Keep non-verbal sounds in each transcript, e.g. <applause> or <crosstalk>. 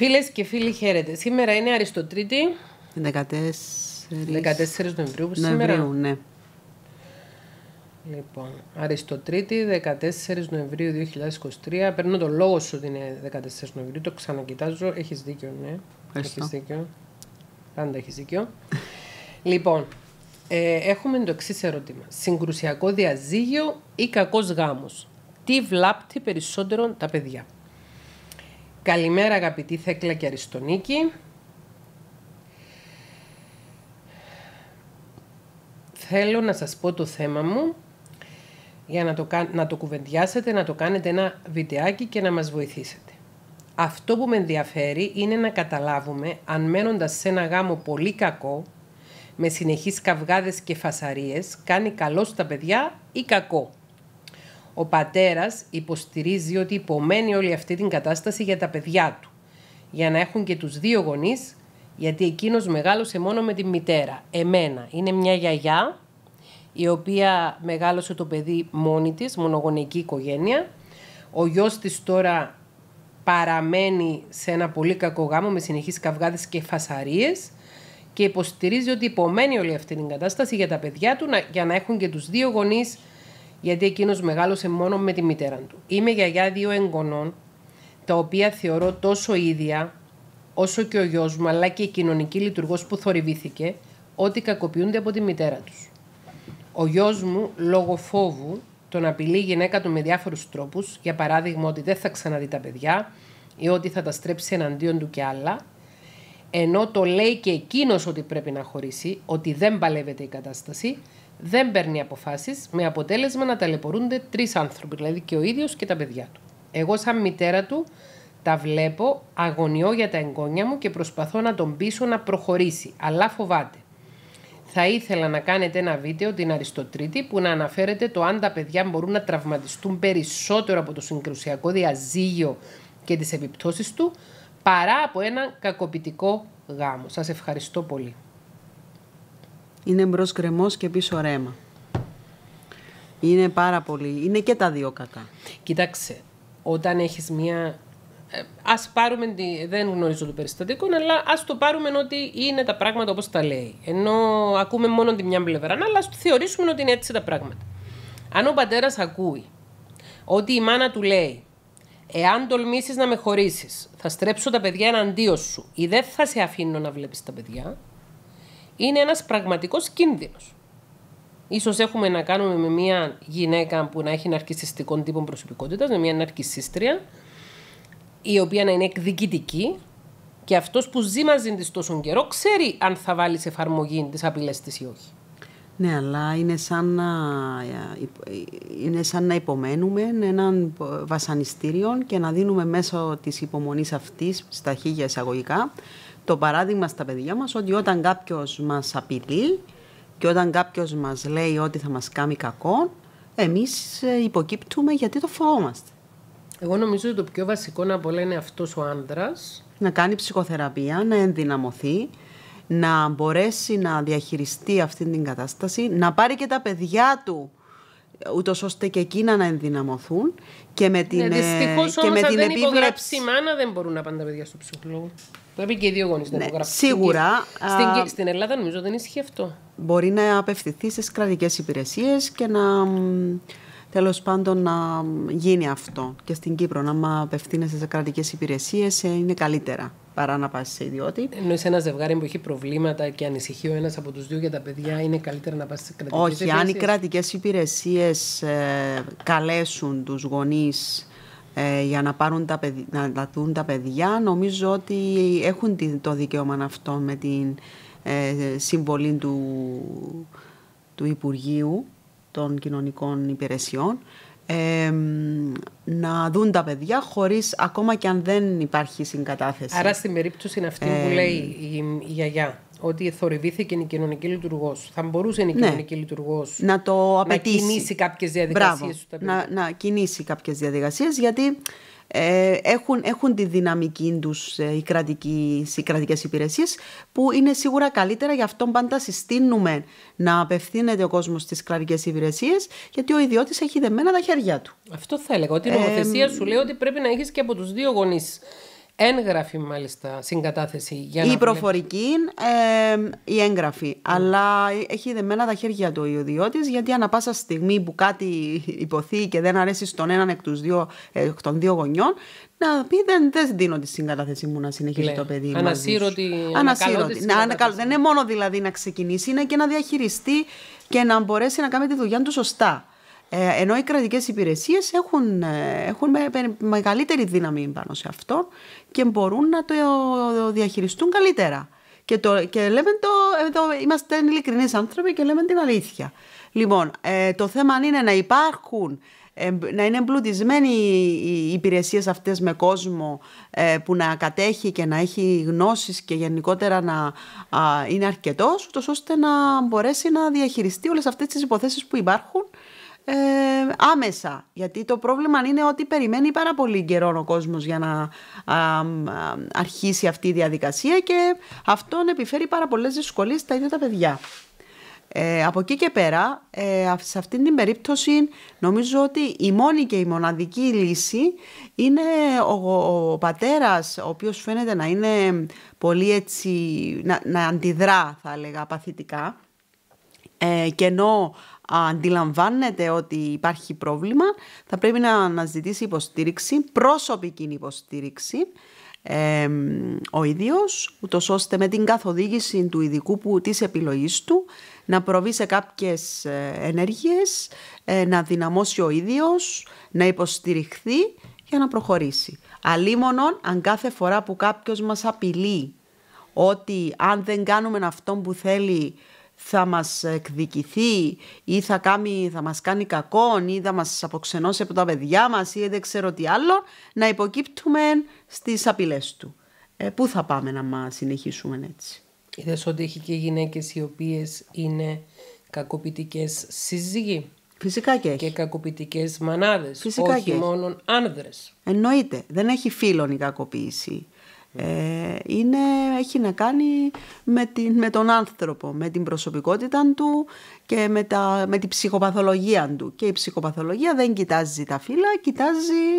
Φίλες και φίλοι, χαίρετε. Σήμερα είναι Αριστοτρίτη. 14, 14 Νοεμβρίου, σήμερα. ναι. Λοιπόν, Αριστοτρίτη, 14 Νοεμβρίου 2023. Παίρνω το λόγο σου ότι είναι 14 Νοεμβρίου. Το ξανακοιτάζω. Έχεις δίκιο, ναι. Έχεις δίκιο. Πάντα έχεις δίκιο. <laughs> λοιπόν, ε, έχουμε το εξής ερώτημα. Συγκρουσιακό διαζύγιο ή κακός γάμος. Τι βλάπτει περισσότερο τα παιδιά. Καλημέρα αγαπητή Θέκλα και Αριστονίκη. Θέλω να σας πω το θέμα μου για να το, να το κουβεντιάσετε, να το κάνετε ένα βιντεάκι και να μας βοηθήσετε. Αυτό που με ενδιαφέρει είναι να καταλάβουμε αν μένοντας σε ένα γάμο πολύ κακό, με συνεχείς καυγάδες και φασαρίες, κάνει καλό στα παιδιά ή κακό. Ο πατέρας υποστηρίζει ότι υπομένει όλη αυτή την κατάσταση για τα παιδιά του, για να έχουν και τους δύο γονείς, γιατί εκείνος μεγάλωσε μόνο με τη μητέρα, εμένα. Είναι μια γιαγιά, η οποία μεγάλωσε το παιδί μόνη της, μονογονική οικογένεια. Ο γιος της τώρα παραμένει σε ένα πολύ κακό γάμο με συνεχείς καυγάδες και φασαρίες και υποστηρίζει ότι υπομένει όλη αυτή την κατάσταση για τα παιδιά του για να έχουν και τους δύο γονείς γιατί εκείνος μεγάλωσε μόνο με τη μητέρα του. Είμαι γιαγιά δύο εγγονών, τα οποία θεωρώ τόσο ίδια όσο και ο γιος μου, αλλά και η κοινωνική λειτουργός που θορυβήθηκε, ότι κακοποιούνται από τη μητέρα τους. Ο γιος μου, λόγω φόβου, τον απειλεί η γυναίκα του με διάφορους τρόπους, για παράδειγμα ότι δεν θα ξαναδεί τα παιδιά ή ότι θα τα στρέψει εναντίον του και άλλα, ενώ το λέει και εκείνος ότι πρέπει να χωρίσει, ότι δεν παλεύεται η κατάσταση, δεν παίρνει αποφάσεις με αποτέλεσμα να ταλαιπωρούνται τρεις άνθρωποι, δηλαδή και ο ίδιος και τα παιδιά του. Εγώ, σαν μητέρα του, τα βλέπω, αγωνιώ για τα εγγόνια μου και προσπαθώ να τον πείσω να προχωρήσει, αλλά φοβάται. Θα ήθελα να κάνετε ένα βίντεο την Αριστοτρίτη που να αναφέρετε το αν τα παιδιά μπορούν να τραυματιστούν περισσότερο από το συγκρουσιακό διαζύγιο και τις επιπτώσεις του, παρά από ένα κακοποιητικό γάμο. Σας ευχαριστώ πολύ. Είναι μπρος κρεμό και πίσω ρέμα. Είναι πάρα πολύ. Είναι και τα δύο κακά. Κοιτάξτε, όταν έχεις μία... Ε, ας πάρουμε, δεν γνωρίζω το περιστατικό, αλλά ας το πάρουμε ότι είναι τα πράγματα όπως τα λέει. Ενώ ακούμε μόνο τη μια πλευρά, αλλά ας το θεωρήσουμε ότι είναι έτσι τα πράγματα. Αν ο πατέρας ακούει ότι η μάνα του λέει Εάν τολμήσεις να με χωρίσεις, θα στρέψω τα παιδιά εναντίον σου ή δεν θα σε αφήνω να βλέπεις τα παιδιά, είναι ένας πραγματικός κίνδυνος. Ίσως έχουμε να κάνουμε με μια γυναίκα που να έχει ναρκιστικό τύπο προσωπικότητας, με μια ναρκιστήστρια, η οποία να είναι εκδικητική και αυτός που ζει μαζί της τόσο καιρό ξέρει αν θα βάλεις σε εφαρμογή τι απειλές της ή όχι. Ναι, αλλά είναι σαν να, ε, ε, είναι σαν να υπομένουμε έναν ε, βασανιστήριο και να δίνουμε μέσω της υπομονής αυτής, στα χίλια εισαγωγικά, το παράδειγμα στα παιδιά μας ότι όταν κάποιος μας απειλεί και όταν κάποιος μας λέει ότι θα μας κάνει κακό, εμείς υποκύπτουμε γιατί το φοβόμαστε. Εγώ νομίζω ότι το πιο βασικό να πω είναι αυτός ο άντρας. Να κάνει ψυχοθεραπεία, να ενδυναμωθεί, να μπορέσει να διαχειριστεί αυτή την κατάσταση, να πάρει και τα παιδιά του ε, ούτως ώστε και εκείνα να ενδυναμωθούν και με την, ναι, ε, δυστυχώς, και με αν δεν επίβλεψη. η μάνα δεν μπορούν να πάνε τα παιδιά στο ψυχολόγο. Πρέπει και οι δύο γονείς να ναι, υπογράψουν. Σίγουρα. Στην, Ελλάδα νομίζω δεν ισχύει αυτό. Μπορεί να απευθυνθεί στι κρατικές υπηρεσίες και να. Τέλος πάντων, να γίνει αυτό και στην Κύπρο. Να απευθύνεσαι σε κρατικές υπηρεσίες, ε, είναι καλύτερα παρά να πας σε ιδιώτη. Ενώ σε ένα ζευγάρι που έχει προβλήματα και ανησυχεί ο ένας από τους δύο για τα παιδιά, είναι καλύτερα να πας σε κρατικές Όχι, αν οι κρατικές υπηρεσίες ε, καλέσουν τους γονείς ε, για να, πάρουν τα παιδι, να, δουν τα παιδιά, νομίζω ότι έχουν το δικαίωμα αυτό με την ε, συμβολή του, του Υπουργείου των Κοινωνικών Υπηρεσιών να δουν τα παιδιά χωρίς ακόμα και αν δεν υπάρχει συγκατάθεση. Άρα στην περίπτωση είναι αυτή που λέει η, η γιαγιά ότι θορυβήθηκε η κοινωνική λειτουργός. Θα μπορούσε η ναι. κοινωνική λειτουργός να, το απαιτήσει. να κινήσει κάποιες διαδικασίε. Να, να κινήσει κάποιες διαδικασίες, γιατί ε, έχουν, έχουν τη δυναμική τους ε, οι, κρατικές, οι υπηρεσίες που είναι σίγουρα καλύτερα γι' αυτό πάντα συστήνουμε να απευθύνεται ο κόσμος στις κρατικές υπηρεσίες γιατί ο ιδιώτης έχει δεμένα τα χέρια του. Αυτό θα έλεγα ότι η νομοθεσία ε, σου λέει ότι πρέπει να έχεις και από τους δύο γονείς έγγραφη μάλιστα συγκατάθεση. Για η προφορική, ε, η έγγραφη. Ναι. Αλλά έχει δεμένα τα χέρια του ο ιδιώτης, γιατί ανα πάσα στιγμή που κάτι υποθεί και δεν αρέσει στον έναν εκ, τους δύο, εκ των δύο γονιών, να πει δεν, δεν δίνω τη συγκατάθεσή μου να συνεχίσει το παιδί. Ανασύρωτη. Ανασύρωτη. Να, δεν είναι μόνο δηλαδή να ξεκινήσει, είναι και να διαχειριστεί και να μπορέσει να κάνει τη δουλειά του σωστά. Ε, ενώ οι κρατικές υπηρεσίες έχουν, ε, έχουν μεγαλύτερη δύναμη πάνω σε αυτό και μπορούν να το διαχειριστούν καλύτερα. Και, λέμε το, είμαστε ειλικρινείς άνθρωποι και λέμε την αλήθεια. Λοιπόν, ε, το θέμα είναι να υπάρχουν να είναι εμπλουτισμένοι οι υπηρεσίες αυτές με κόσμο που να κατέχει και να έχει γνώσεις και γενικότερα να είναι αρκετός, ώστε να μπορέσει να διαχειριστεί όλες αυτές τις υποθέσεις που υπάρχουν ε, άμεσα. Γιατί το πρόβλημα είναι ότι περιμένει πάρα πολύ καιρό ο κόσμος για να αρχίσει αυτή η διαδικασία και αυτόν επιφέρει πάρα πολλές δυσκολίες στα ίδια τα παιδιά. Ε, από εκεί και πέρα, ε, σε αυτή την περίπτωση νομίζω ότι η μόνη και η μοναδική λύση είναι ο, ο πατέρας, ο οποίος φαίνεται να είναι πολύ έτσι, να, αντιδρά θα έλεγα παθητικά, ε, και ενώ αντιλαμβάνεται ότι υπάρχει πρόβλημα, θα πρέπει να αναζητήσει υποστήριξη, πρόσωπική υποστήριξη, ε, ο ίδιος, ούτως ώστε με την καθοδήγηση του ειδικού που της επιλογής του να προβεί σε κάποιες ε, ενέργειες, ε, να δυναμώσει ο ίδιος, να υποστηριχθεί για να προχωρήσει. Αλίμονον, αν κάθε φορά που κάποιος μας απειλεί ότι αν δεν κάνουμε αυτό που θέλει θα μας εκδικηθεί ή θα, κάνει, θα μας κάνει κακό ή θα μας αποξενώσει από τα παιδιά μας ή δεν ξέρω τι άλλο, να υποκύπτουμε στις απειλές του. Ε, πού θα πάμε να μας συνεχίσουμε έτσι. Είδες ότι έχει και γυναίκες οι οποίες είναι κακοποιητικές σύζυγοι. Φυσικά και έχει. Και κακοποιητικές μανάδες. Φυσικά όχι και μόνο άνδρες. Εννοείται. Δεν έχει φίλον η κακοποίηση. Ε, είναι, έχει να κάνει με, την, με τον άνθρωπο, με την προσωπικότητα του και με, με την ψυχοπαθολογία του. Και η ψυχοπαθολογία δεν κοιτάζει τα φύλλα, κοιτάζει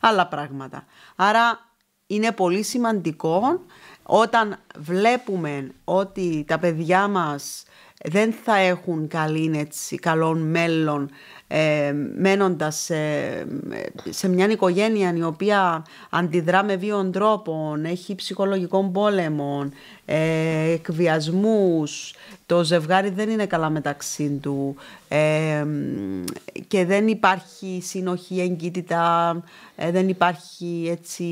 άλλα πράγματα. Άρα είναι πολύ σημαντικό όταν βλέπουμε ότι τα παιδιά μας δεν θα έχουν καλήν έτσι, καλόν μέλλον ε, μένοντας σε μια οικογένεια η οποία αντιδρά με βίον έχει ψυχολογικών πόλεμων, ε, εκβιασμούς, το ζευγάρι δεν είναι καλά μεταξύ του ε, και δεν υπάρχει συνοχή, εγκύτητα, ε, δεν υπάρχει έτσι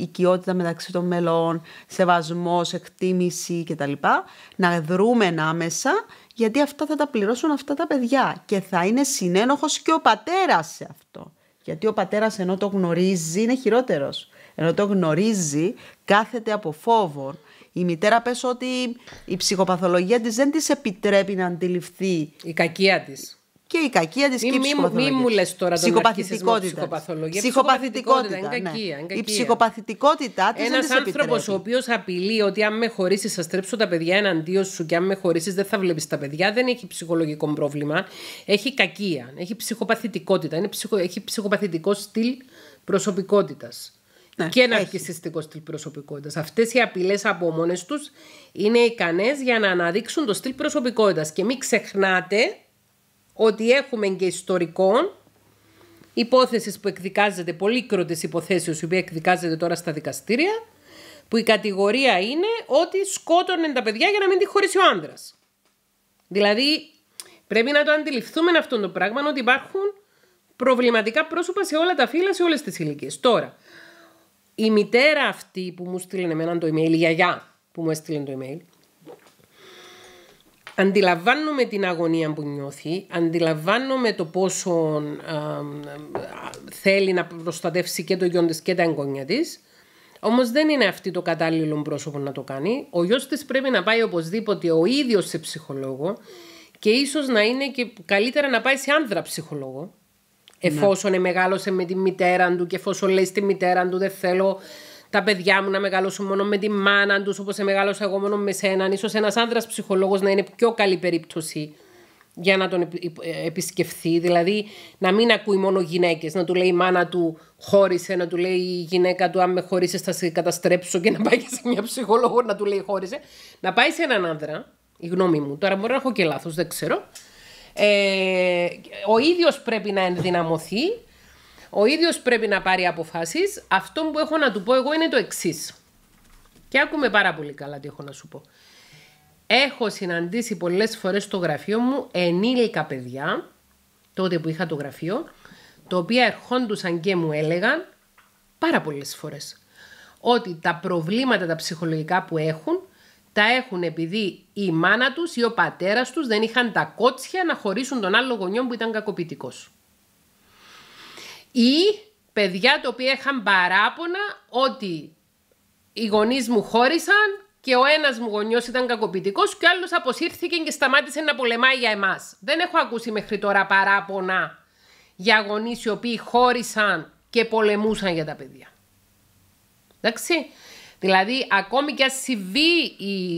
οικειότητα μεταξύ των μελών, σεβασμός, εκτίμηση κτλ. Να δρούμε άμεσα γιατί αυτά θα τα πληρώσουν αυτά τα παιδιά και θα είναι συνένοχος και ο πατέρας σε αυτό. Γιατί ο πατέρας ενώ το γνωρίζει είναι χειρότερος. Ενώ το γνωρίζει κάθεται από φόβο. Η μητέρα πες ότι η ψυχοπαθολογία της δεν της επιτρέπει να αντιληφθεί. Η κακία της και η κακία τη σκέψη. Μην μου λες τώρα τον ψυχοπαθητικότητα. Ψυχοπαθολογίας. Ψυχοπαθητικότητα. Ναι. Είναι κακία, Η ψυχοπαθητικότητα της Ένας άνθρωπος ο οποίος απειλεί ότι αν με χωρίσεις, θα στρέψω τα παιδιά εναντίον σου και αν με χωρίσεις, δεν θα βλέπεις τα παιδιά, δεν έχει ψυχολογικό πρόβλημα. Έχει κακία. Έχει ψυχοπαθητικότητα. Είναι ψυχο... Έχει ψυχοπαθητικό στυλ προσωπικότητας. Ναι, και ένα αρχιστικό στυλ προσωπικότητας. Αυτές οι απειλές από μόνες τους είναι ικανές για να αναδείξουν το στυλ προσωπικότητας. Και μην ξεχνάτε ότι έχουμε και ιστορικών υπόθεσης που εκδικάζεται, πολύ κρότες υποθέσεις, που οποία εκδικάζεται τώρα στα δικαστήρια, που η κατηγορία είναι ότι σκότωνε τα παιδιά για να μην τη χωρίσει ο άντρα. Δηλαδή, πρέπει να το αντιληφθούμε αυτό το πράγμα, ότι υπάρχουν προβληματικά πρόσωπα σε όλα τα φύλλα, σε όλες τις ηλικίες. Τώρα, η μητέρα αυτή που μου στείλε εμένα το email, η γιαγιά που μου έστειλε το email, Αντιλαμβάνομαι την αγωνία που νιώθει, αντιλαμβάνομαι το πόσο ε, ε, θέλει να προστατεύσει και το γιο της και τα εγγόνια της, όμως δεν είναι αυτή το κατάλληλο πρόσωπο να το κάνει. Ο γιος της πρέπει να πάει οπωσδήποτε ο ίδιος σε ψυχολόγο και ίσως να είναι και καλύτερα να πάει σε άνδρα ψυχολόγο, ναι. εφόσον ναι. μεγάλωσε με τη μητέρα του και εφόσον λέει στη μητέρα του δεν θέλω τα παιδιά μου να μεγαλώσουν μόνο με τη μάνα τους, όπως μεγάλωσα εγώ μόνο με σέναν. σω ένας άνδρας ψυχολόγος να είναι πιο καλή περίπτωση για να τον ε, επισκεφθεί. Δηλαδή να μην ακούει μόνο γυναίκες, να του λέει η μάνα του χώρισε, να του λέει η γυναίκα του, αν με χώρισε, θα σε καταστρέψω και να πάει σε μια ψυχολόγο να του λέει χώρισε. Να πάει σε έναν άνδρα, η γνώμη μου. Τώρα μπορεί να έχω και λάθος, δεν ξέρω. Ε, ο ίδιος πρέπει να ενδυναμωθεί ο ίδιος πρέπει να πάρει αποφάσεις. Αυτό που έχω να του πω εγώ είναι το εξής. Και άκουμε πάρα πολύ καλά τι έχω να σου πω. Έχω συναντήσει πολλές φορές στο γραφείο μου ενήλικα παιδιά, τότε που είχα το γραφείο, τα οποία ερχόντουσαν και μου έλεγαν πάρα πολλές φορές ότι τα προβλήματα τα ψυχολογικά που έχουν τα έχουν επειδή η μάνα τους ή ο πατέρας τους δεν είχαν τα κότσια να χωρίσουν τον άλλο γονιό που ήταν κακοποιητικός ή παιδιά τα οποία είχαν παράπονα ότι οι γονείς μου χώρισαν και ο ένας μου γονιός ήταν κακοποιητικός και ο άλλος αποσύρθηκε και σταμάτησε να πολεμάει για εμάς. Δεν έχω ακούσει μέχρι τώρα παράπονα για γονείς, οι οποίοι χώρισαν και πολεμούσαν για τα παιδιά. Εντάξει. Δηλαδή, ακόμη και αν συμβεί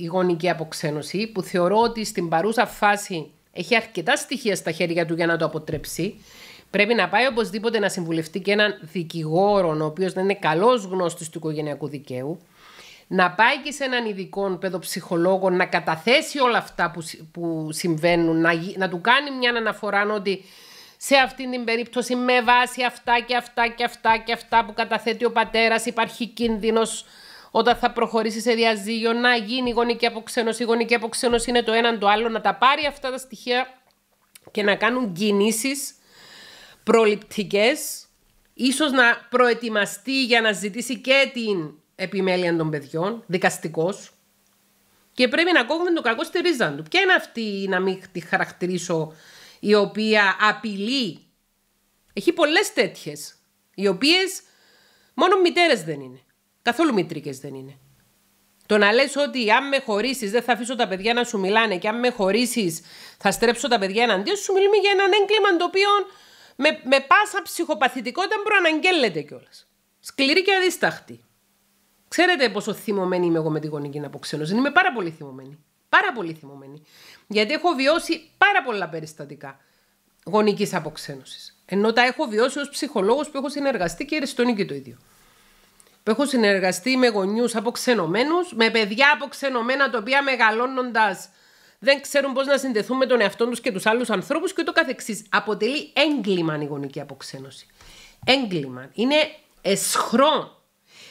η γονική αποξένωση, που θεωρώ ότι στην παρούσα φάση έχει αρκετά στοιχεία στα χέρια του για να το αποτρέψει, Πρέπει να πάει οπωσδήποτε να συμβουλευτεί και έναν δικηγόρο, ο οποίος να είναι καλός γνώστης του οικογενειακού δικαίου, να πάει και σε έναν ειδικό παιδοψυχολόγο να καταθέσει όλα αυτά που, που συμβαίνουν, να, να του κάνει μια αναφορά ότι σε αυτή την περίπτωση με βάση αυτά και αυτά και αυτά και αυτά που καταθέτει ο πατέρας υπάρχει κίνδυνος όταν θα προχωρήσει σε διαζύγιο να γίνει γονική αποξένωση. Η γονική αποξένωση είναι το έναν το άλλο, να τα πάρει αυτά τα στοιχεία και να κάνουν κινήσεις προληπτικές, ίσως να προετοιμαστεί για να ζητήσει και την επιμέλεια των παιδιών, δικαστικός. Και πρέπει να κόβουμε το κακό στη ρίζα του. Ποια είναι αυτή, να μην τη χαρακτηρίσω, η οποία απειλεί. Έχει πολλές τέτοιες, οι οποίες. μόνο μητέρες δεν είναι. Καθόλου μητρικές δεν είναι. Το να λες ότι αν με χωρίσεις, δεν θα αφήσω τα παιδιά να σου μιλάνε και αν με χωρίσεις, θα στρέψω τα παιδιά εναντίον σου, μιλούμε για έναν έγκλημα το οποίο με, με πάσα ψυχοπαθητικότητα προαναγγέλλεται κιόλας. Σκληρή και αδίσταχτη. Ξέρετε πόσο θυμωμένη είμαι εγώ με τη γονική αποξένωση. Είμαι πάρα πολύ θυμωμένη. Πάρα πολύ θυμωμένη. Γιατί έχω βιώσει πάρα πολλά περιστατικά γονικής αποξένωσης. Ενώ τα έχω βιώσει ως ψυχολόγος που έχω συνεργαστεί και αριστονίκη το ίδιο. Που έχω συνεργαστεί με γονιούς αποξενωμένου, με παιδιά αποξενωμένα τα οποία μεγαλώνοντας δεν ξέρουν πώς να συνδεθούν με τον εαυτό τους και τους άλλους ανθρώπους και ούτω καθεξής. Αποτελεί έγκλημα η γονική αποξένωση. Έγκλημα. Είναι εσχρό.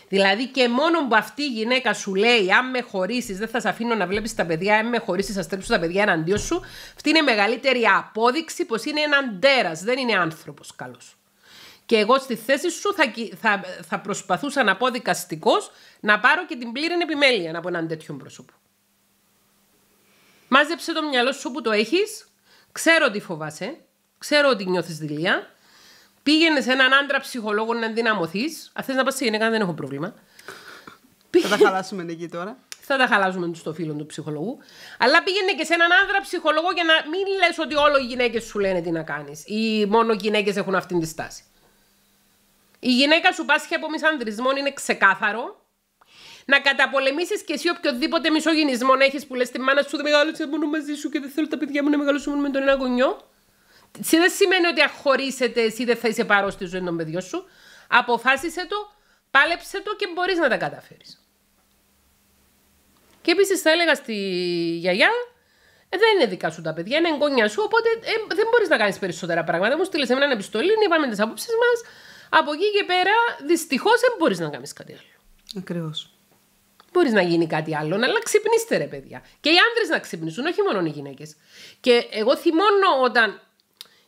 Δηλαδή και μόνο που αυτή η γυναίκα σου λέει αν με χωρίσεις, δεν θα σε αφήνω να βλέπεις τα παιδιά, αν με χωρίσεις, θα στρέψω τα παιδιά εναντίον σου, αυτή είναι η μεγαλύτερη απόδειξη πως είναι έναν τέρας, δεν είναι άνθρωπος καλός. Και εγώ στη θέση σου θα, θα, θα προσπαθούσα να πω δικαστικός να πάρω και την πλήρη επιμέλεια από έναν τέτοιον πρόσωπο. Μάζεψε το μυαλό σου που το έχεις. Ξέρω ότι φοβάσαι. Ξέρω ότι νιώθεις δειλία. Πήγαινε σε έναν άντρα ψυχολόγο να ενδυναμωθείς. Αν θες να πας σε γυναίκα, δεν έχω πρόβλημα. Θα τα χαλάσουμε εκεί τώρα. Θα τα χαλάσουμε στο φίλο του ψυχολόγου. Αλλά πήγαινε και σε έναν άντρα ψυχολόγο για να μην λες ότι όλο οι γυναίκες σου λένε τι να κάνεις. Ή μόνο οι γυναίκες έχουν αυτή τη στάση. Η γυναίκα σου πάσχει από μισάντρισμό είναι ξεκάθαρο να καταπολεμήσεις και εσύ οποιοδήποτε μισογενισμό έχεις που λες τη μάνα σου δεν μεγάλωσε μόνο μαζί σου και δεν θέλω τα παιδιά μου να μεγαλώσουν με τον ένα γονιό. Τι δεν σημαίνει ότι αχωρίσετε εσύ δεν θα είσαι παρό στη ζωή των παιδιών σου. Αποφάσισε το, πάλεψε το και μπορείς να τα καταφέρεις. Και επίσης θα έλεγα στη γιαγιά, «Ε, δεν είναι δικά σου τα παιδιά, είναι εγγόνια σου, οπότε ε, δεν μπορείς να κάνεις περισσότερα πράγματα. Μου στείλες εμένα επιστολή, πάμε τις απόψεις μας. Από εκεί και πέρα, δυστυχώς δεν μπορείς να κάνεις κάτι άλλο. Ακριβώς μπορείς να γίνει κάτι άλλο. Αλλά ξυπνήστε, ρε παιδιά. Και οι άντρε να ξυπνήσουν, όχι μόνο οι γυναίκες. Και εγώ θυμώνω όταν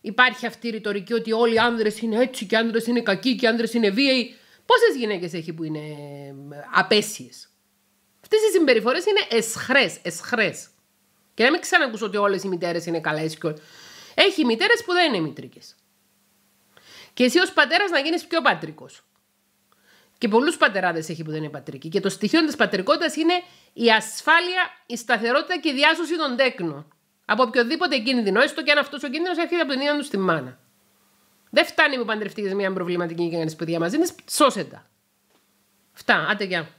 υπάρχει αυτή η ρητορική ότι όλοι οι άντρε είναι έτσι και οι άντρε είναι κακοί και οι άντρε είναι βίαιοι. Πόσες γυναίκες έχει που είναι ε, απέσιες. Αυτές οι συμπεριφορές είναι εσχρές, εσχρές. Και να μην ξανακούσω ότι όλες οι μητέρες είναι καλές. Έχει μητέρες που δεν είναι μητρικές. Και εσύ ως πατέρας να γίνεις πιο πατρικός. Και πολλούς πατεράδες έχει που δεν είναι πατρική. Και το στοιχείο της πατρικότητας είναι η ασφάλεια, η σταθερότητα και η διάσωση των τέκνων. Από οποιοδήποτε κίνδυνο, έστω και αν αυτός ο κίνδυνος έρχεται από την ίδια τους στη μάνα. Δεν φτάνει που παντρευτεί μια προβληματική και κάνεις παιδιά μαζί, σώσε τα φτάνει, άντε γεια.